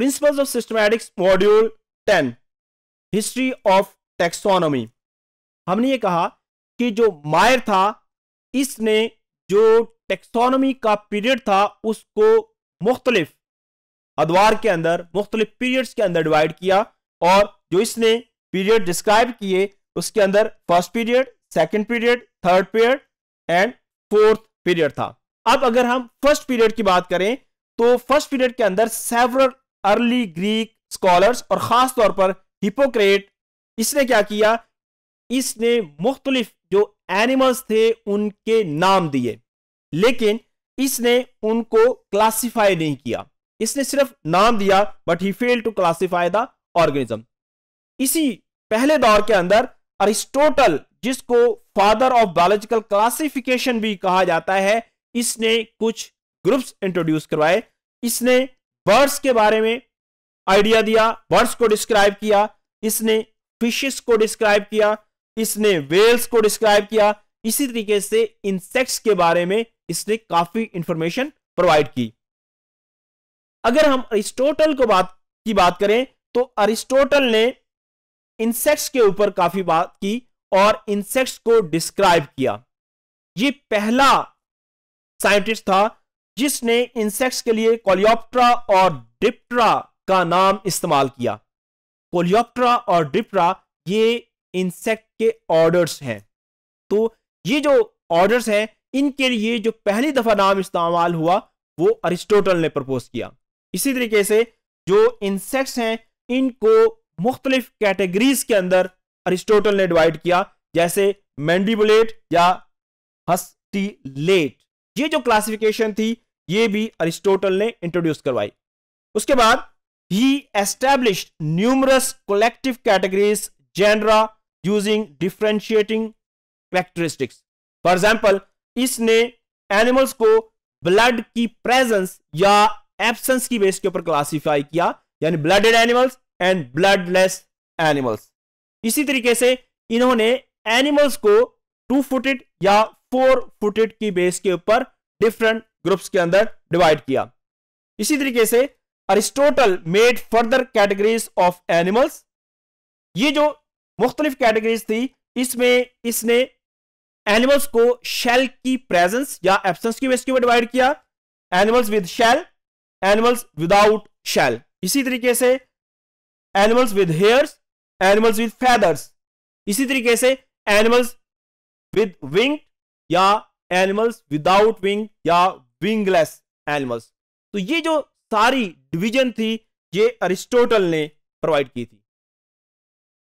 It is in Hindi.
principles of systematics module ten history of taxonomy हमने ये कहा कि जो मायर था इसने जो टेक्सोनोमी का पीरियड था उसको मुख्तलिफ अदवार के अंदर मुख्तलिफ पीरियड्स के अंदर डिवाइड किया और जो इसने पीरियड डिस्क्राइब किए उसके अंदर first period second period third period and fourth period था अब अगर हम फर्स्ट पीरियड की बात करें तो फर्स्ट पीरियड के अंदर सेवरल अर्ली ग्रीक स्कॉलर्स और ख़ास तौर पर हिपोक्रेट इसने क्या किया इसने मुख्तलिफ जो एनिमल्स थे उनके नाम दिए लेकिन इसने उनको क्लासीफाई नहीं किया इसने सिर्फ नाम दिया but he fail to classify the organism इसी पहले दौर के अंदर अरिस्टोटल जिसको फादर ऑफ बायोलॉजिकल क्लासिफिकेशन भी कहा जाता है इसने कुछ ग्रुप्स इंट्रोड्यूस करवाए इसने बर्ड्स के बारे में आइडिया दिया बर्ड्स को डिस्क्राइब किया इसने फिशेस को डिस्क्राइब किया इसने वेल्स को डिस्क्राइब किया इसी तरीके से इंसेक्ट्स के बारे में इसने काफी इंफॉर्मेशन प्रोवाइड की अगर हम अरिस्टोटल को बात की बात करें तो अरिस्टोटल ने इंसेक्ट्स के ऊपर काफी बात की और इंसेक्ट्स को डिस्क्राइब किया ये पहला साइंटिस्ट था जिसने इंसेक्ट्स के लिए कोलियोप्ट्रा और डिप्ट्रा का नाम इस्तेमाल किया कोलियोप्ट्रा और डिप्ट्रा ये इंसेक्ट के ऑर्डर्स हैं तो ये जो ऑर्डर्स हैं इनके लिए जो पहली दफा नाम इस्तेमाल हुआ वो अरिस्टोटल ने प्रपोज किया इसी तरीके से जो इंसेक्ट्स हैं इनको मुख्तलिफ कैटेगरीज के अंदर अरिस्टोटल ने डिवाइड किया जैसे मैंडिबुलेट या हस्टीलेट ये जो क्लासिफिकेशन थी ये भी अरिस्टोटल ने इंट्रोड्यूस करवाई उसके बाद he establish numerous collective categories genera using differentiating characteristics for example इसने एनिमल्स को ब्लड की प्रेजेंस या एबसेंस की बेस के ऊपर क्लासीफाई किया यानी blooded animals and bloodless animals इसी तरीके से इन्होंने एनिमल्स को टू फुटेड या फोर फुटेड की बेस के ऊपर डिफरेंट ग्रुप्स के अंदर डिवाइड किया इसी तरीके से Aristotle made further categories of animals ये जो मुख्तलिफ कैटेगरीज थी इसमें इसने एनिमल्स को शेल की प्रेजेंस या एब्सेंस की बेस के ऊपर डिवाइड किया animals with shell animals without shell इसी तरीके से animals with hairs animals with feathers इसी तरीके से एनिमल्स विद विंग्ड या एनिमल्स विदाउट विंग या विंगलेस एनिमल्स तो ये जो सारी डिवीजन थी ये अरिस्टोटल ने प्रोवाइड की थी